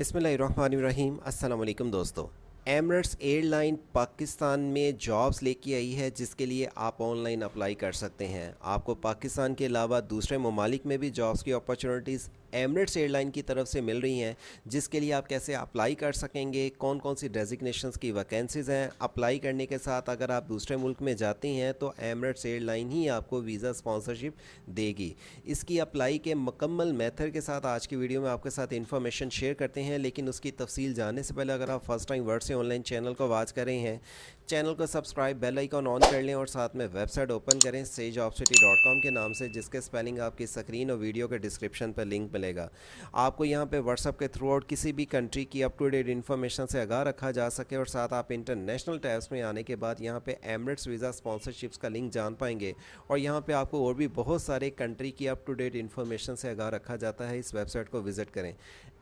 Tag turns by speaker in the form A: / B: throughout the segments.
A: बिसमीम अल्लाम दोस्तों एमरट्स एयरलाइन पाकिस्तान में जॉब्स लेके आई है जिसके लिए आप ऑनलाइन अप्लाई कर सकते हैं आपको पाकिस्तान के अलावा दूसरे ममालिक में भी जॉब्स की अपॉर्चुनिटीज़ एमरेट्स एयरलाइन की तरफ से मिल रही हैं जिसके लिए आप कैसे अप्लाई कर सकेंगे कौन कौन सी डेजिग्नेशंस की वैकेंसीज़ हैं अप्लाई करने के साथ अगर आप दूसरे मुल्क में जाती हैं तो एमरेट्स एयरलाइन ही आपको वीज़ा स्पॉन्सरशिप देगी इसकी अप्लाई के मकम्मल मेथड के साथ आज की वीडियो में आपके साथ इन्फॉर्मेशन शेयर करते हैं लेकिन उसकी तफसील जानने से पहले अगर आप फर्स्ट टाइम वर्ड से ऑनलाइन चैनल को आवाज़ कर रहे हैं चैनल को सब्सक्राइब बेल आइकॉन ऑन कर लें और साथ में वेबसाइट ओपन करें सेज के नाम से जिसके स्पेलिंग आपकी स्क्रीन और वीडियो के डिस्क्रिप्शन पर लिंक मिलेगा आपको यहाँ पे व्हाट्सअप के थ्रू आउट किसी भी कंट्री की अप टू डेट इन्फॉर्मेशन से आगा रखा जा सके और साथ आप इंटरनेशनल टैब्स में आने के बाद यहाँ पे एमरेट्स वीज़ा स्पॉन्सरशिप्स का लिंक जान पाएंगे और यहाँ पे आपको और भी बहुत सारे कंट्री की अप टू डेट इन्फॉर्मेशन से आगा रखा जाता है इस वेबसाइट को विजिट करें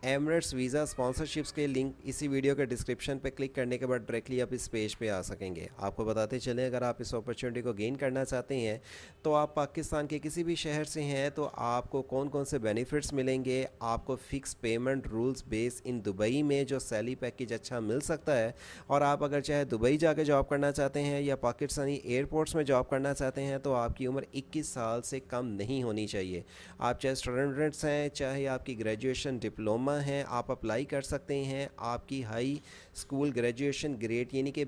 A: एमरेट्स वीज़ा स्पॉन्सरशिप्स के लिंक इसी वीडियो के डिस्क्रिप्शन पर क्लिक करने के बाद डायरेक्टली आप इस पेज पे आ सकेंगे आपको बताते चलें अगर आप इस अपॉर्चुनिटी को गेन करना चाहते हैं तो आप पाकिस्तान के किसी भी शहर से हैं तो आपको कौन कौन से बेनिफिट्स मिले मिलेंगे आपको fix payment rules base in Dubai में जो सैली पैकेज अच्छा मिल सकता है और आप अगर चाहे दुबई जाकर जॉब करना चाहते हैं या पाकिस्तानी एयरपोर्ट्स में जॉब करना चाहते हैं तो आपकी उम्र 21 साल से कम नहीं होनी चाहिए आप चाहे स्टूडेंट्स हैं चाहे आपकी ग्रेजुएशन डिप्लोमा है आप अप्लाई कर सकते हैं आपकी हाई स्कूल ग्रेजुएशन ग्रेड यानी कि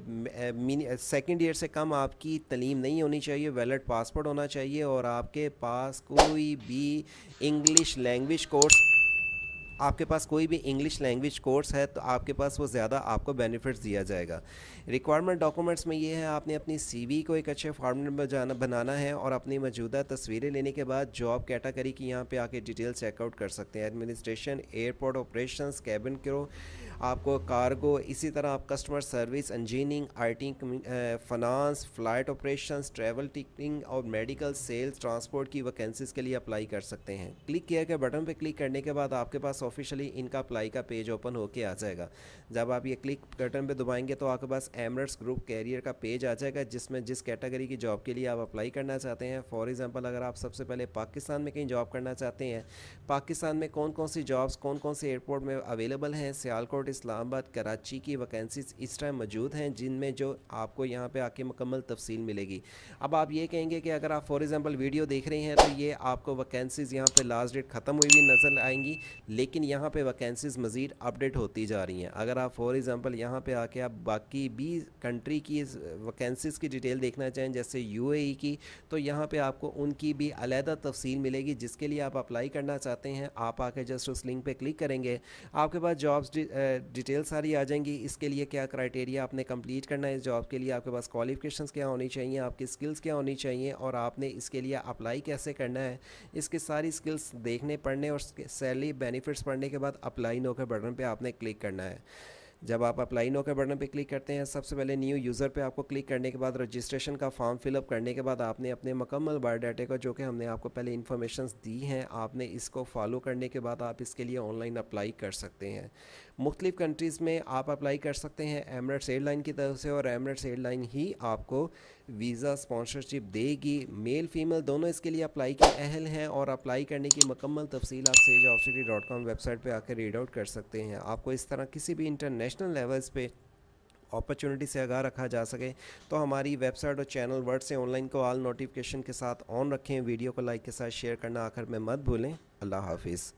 A: सेकेंड ईयर से कम आपकी तलीम नहीं होनी चाहिए वैलड पासपोर्ट होना चाहिए और आपके पास कोई भी इंग्लिश लैंग्वेज कोर्स आपके पास कोई भी इंग्लिश लैंग्वेज कोर्स है तो आपके पास वो ज़्यादा आपको बेनिफिट्स दिया जाएगा रिक्वायरमेंट डॉक्यूमेंट्स में ये है आपने अपनी सीवी को एक अच्छे फॉर्मेट में जाना बनाना है और अपनी मौजूदा तस्वीरें लेने के बाद जॉब कैटागरी की यहाँ पे आके डिटेल चेकआउट कर सकते हैं administration airport operation cabin crew आपको कार्गो इसी तरह आप customer service engineering IT finance flight operations travel ticketing और मेडिकल सेल्स ट्रांसपोर्ट की वैकेंसीज़ के लिए अप्लाई कर सकते हैं क्लिक किया के बटन पर क्लिक करने के बाद आपके पास ऑफिशियली इनका अप्लाई का पेज ओपन होकर आ जाएगा जब आप ये क्लिक बटन पर दबाएंगे तो आपके पास एमरट्स ग्रुप कैरियर का पेज आ जाएगा जिसमें जिस कैटेगरी की जॉब के लिए आप अप्लाई करना चाहते हैं फॉर एग्ज़ाम्पल अगर आप सबसे पहले पाकिस्तान में कहीं जॉब करना चाहते हैं पाकिस्तान में कौन कौन सी जॉब्स कौन कौन से एयरपोर्ट में अवेलेबल हैं सियालकोट इस्लामाबाद कराची की वैकेंसीज इस टाइम मौजूद हैं जिनमें जो आपको यहाँ पे आके मुकम्मल तफसील मिलेगी अब आप ये कहेंगे कि अगर आप फॉर एग्ज़ाम्पल वीडियो देख रहे हैं तो ये आपको वैकेंसीज़ यहाँ पे लास्ट डेट ख़त्म हुई हुई नज़र आएंगी लेकिन यहाँ पर वैकेंसीज़ मज़ीद अपडेट होती जा रही हैं अगर आप फॉर एग्ज़ाम्पल यहाँ पर आके आप बाकी भी कंट्री की वैकेंसीज़ की डिटेल देखना चाहें जैसे यू e की तो यहाँ पर आपको उनकी भी अलहदा तफसील मिलेगी जिसके लिए आप अप्लाई करना चाहते हैं आप आके जस्ट उस लिंक पर क्लिक करेंगे आपके पास जॉब्स डिटेल सारी आ जाएंगी इसके लिए क्या क्राइटेरिया आपने कंप्लीट करना है इस जॉब के लिए आपके पास क्वालिफिकेशन क्या होनी चाहिए आपकी स्किल्स क्या होनी चाहिए और आपने इसके लिए अप्लाई कैसे करना है इसकी सारी स्किल्स देखने पढ़ने और सैलरी बेनिफिट्स पढ़ने के बाद अप्लाई नौकर बटन पर आपने क्लिक करना है जब आप अप्लाई नौकर बटन पर क्लिक करते हैं सबसे पहले न्यू यूज़र पे आपको क्लिक करने के बाद रजिस्ट्रेशन का फॉर्म फिलअप करने के बाद आपने अपने मकम्मल बायोडाटे को जो कि हमने आपको पहले इन्फॉर्मेशन दी हैं आपने इसको फॉलो करने के बाद आप इसके लिए ऑनलाइन अप्लाई कर सकते हैं मुख्तलिफ़ कंट्रीज़ में आप अप्लाई कर सकते हैं एमरेट्स एयरलाइन की तरफ से और एमरेट्स एयरलाइन ही आपको वीज़ा स्पॉन्सरशिप देगी मेल फीमेल दोनों इसके लिए अप्लाई के अहल हैं और अप्लाई करने की मकम्मल तफसील आप sage of city dot com website पर आकर रीड आउट कर सकते हैं आपको इस तरह किसी भी इंटरनेशनल लेवल्स पर अपॉर्चुनिटी से आगाह रखा जा सके तो हमारी वेबसाइट और चैनल वर्ड से ऑनलाइन को ऑल नोटिफिकेशन के साथ ऑन रखें वीडियो को लाइक के साथ शेयर करना आखिर में मत भूलें अल्लाह हाफिज़